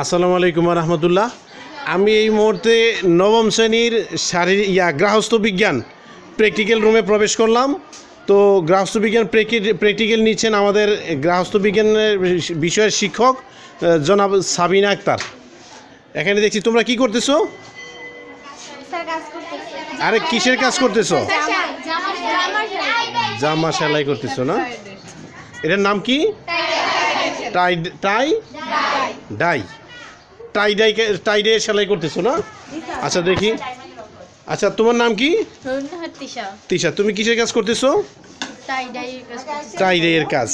আসসালামু আলাইকুম রহমতুল্লাহ আমি এই মুহূর্তে নবম শ্রেণীর শারীরিক ইয়া গ্রাহস্থ বিজ্ঞান প্র্যাকটিক্যাল রুমে প্রবেশ করলাম তো গ্রাহস্থ বিজ্ঞান প্র্যাকটিক্যাল নিচ্ছেন আমাদের গ্রাহস্থ বিজ্ঞানের বিষয়ের শিক্ষক জনাব সাবিনা আক্তার এখানে দেখছি তোমরা কি করতেছো আরে কিসের কাজ করতেছো জামা সেলাই করতেছো না এটার নাম কি টাই টাই ডাই টাই টাইডাই টাইডে সেলাই করতেছো না আচ্ছা দেখি আচ্ছা তোমার নাম কি তিশা তুমি কিসের কাজ করতেছো টাই ডাই এর কাজ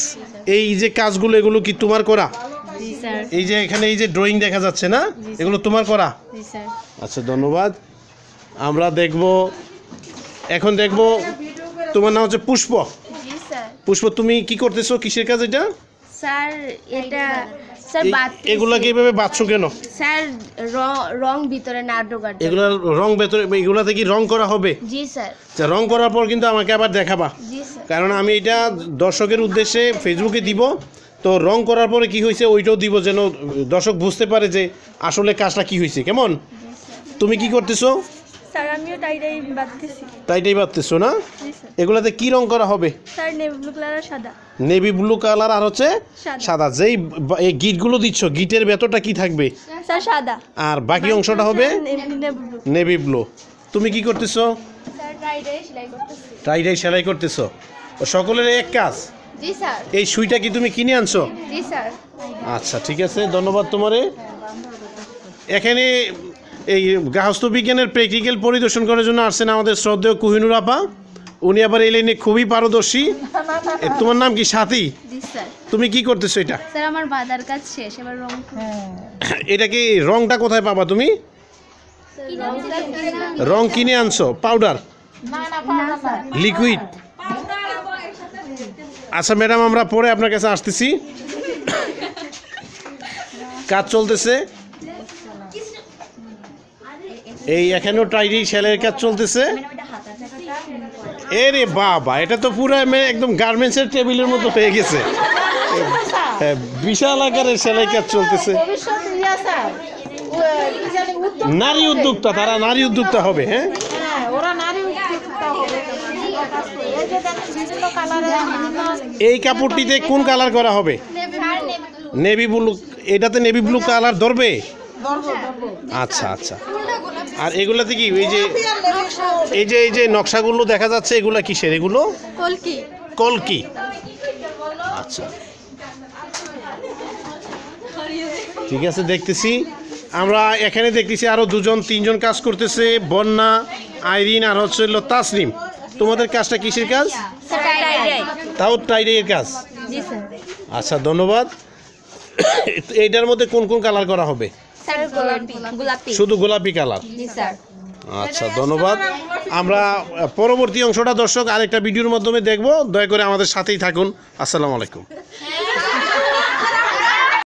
এই যে কাজগুলো এগুলো কি তোমার করা এই যে এখানে এই যে ড্রয়িং দেখা যাচ্ছে না এগুলো তোমার করা আচ্ছা ধন্যবাদ আমরা দেখব এখন দেখব তোমার নাম হচ্ছে পুষ্প পুষ্প তুমি কি করতেছো কিসের কাজ এটা স্যার এটা বাঁচছো কেন এগুলো ভেতরে এগুলোতে কি রং করা হবে আচ্ছা, করার পর কিন্তু আমাকে আবার দেখাবা কারণ আমি এটা দর্শকের উদ্দেশ্যে ফেসবুকে দিব তো রং করার পরে কি হয়েছে ওইটাও দিব যেন দর্শক বুঝতে পারে যে আসলে কাজটা কি হয়েছে কেমন তুমি কি করতেছো টাইটাই বাঁধতেছি বাঁধতেছো না হ্যাঁ, এগুলাতে কি রং করা হবে নেভি ব্লু কালার আর হচ্ছে সাদা যেই এই গিটগুলো দিচ্ছ গিটের ভেতরটা কি থাকবে আর বাকি অংশটা হবে নেভি ব্লু তুমি কি করতেছো টাইটাই সেলাই করতেছো সকলের এক কাজ এই সুইটা কি তুমি কিনে আনছো আচ্ছা ঠিক আছে ধন্যবাদ তোমারে এখানে এই বিজ্ঞানের প্র্যাকটিক্যাল পরিদর্শন করার জন্য আসছেন আমাদের শ্রদ্ধেয় কুহিনুর আপা উনি আবার এই লাইনে খুবই পারদর্শী তোমার নাম কি সাথী তুমি কি করতেছো এটা আমার বাদার কাজ শেষ এবার রং হ্যাঁ। এটা কি রংটা কোথায় পাবা তুমি রং কিনে আনছো পাউডার লিকুইড আচ্ছা ম্যাডাম আমরা পরে আপনার কাছে আসতেছি কাজ চলতেছে এই এখানেও টাইরি সেলের কাজ চলতেছে এরে বাবা এটা তো পুরো একদম গার্মেন্টসের টেবিলের মতো হয়ে গেছে হ্যাঁ, বিশাল আকারের সেলাই কাজ চলতেছে নারী উদ্যোক্তা তারা নারী উদ্যোক্তা হবে হ্যাঁ এই কাপড়টিতে কোন কালার করা হবে নেভি ব্লু এটাতে নেভি ব্লু কালার ধরবে হ্যাঁ। আচ্ছা আচ্ছা আর এগুলাতে কি এই যে এই যে এই যে নকশাগুলো দেখা যাচ্ছে এগুলা কিসের এগুলো কলকি কলকি আচ্ছা ঠিক আছে দেখতেছি আমরা এখানে দেখতেছি আরও দুজন তিনজন কাজ করতেছে বন্যা আইরিন আর হচ্ছে হলো তাসলিম তোমাদের কাজটা কিসের কাজ তাও টাইডাইয়ের কাজ আচ্ছা ধন্যবাদ এইটার মধ্যে কোন কোন কালার করা হবে শুধু গোলাপি কালার আচ্ছা ধন্যবাদ আমরা পরবর্তী অংশটা দর্শক আরেকটা ভিডিওর মাধ্যমে দেখব দয়া করে আমাদের সাথেই থাকুন আসসালামু আলাইকুম